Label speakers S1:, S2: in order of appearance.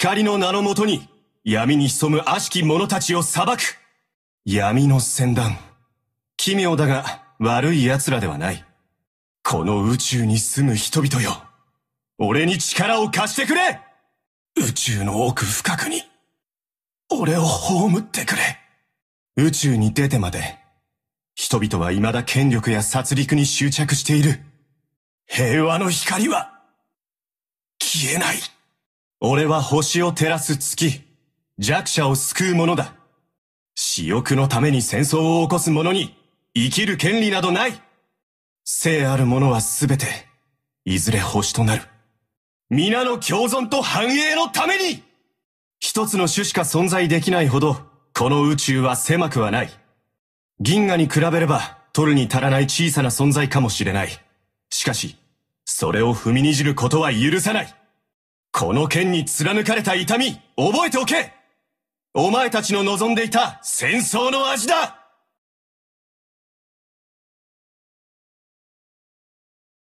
S1: 光の名のもとに、闇に潜む悪しき者たちを裁く闇の戦団。奇妙だが、悪い奴らではない。この宇宙に住む人々よ。俺に力を貸してくれ宇宙の奥深くに、俺を葬ってくれ。宇宙に出てまで、人々は未だ権力や殺戮に執着している。平和の光は、消えない。俺は星を照らす月、弱者を救う者だ。私欲のために戦争を起こす者に、生きる権利などない聖ある者はすべて、いずれ星となる。皆の共存と繁栄のために一つの種しか存在できないほど、この宇宙は狭くはない。銀河に比べれば、取るに足らない小さな存在かもしれない。しかし、それを踏みにじることは許さないこの剣に貫かれた痛み、覚えておけお前たちの望んでいた戦争の味だ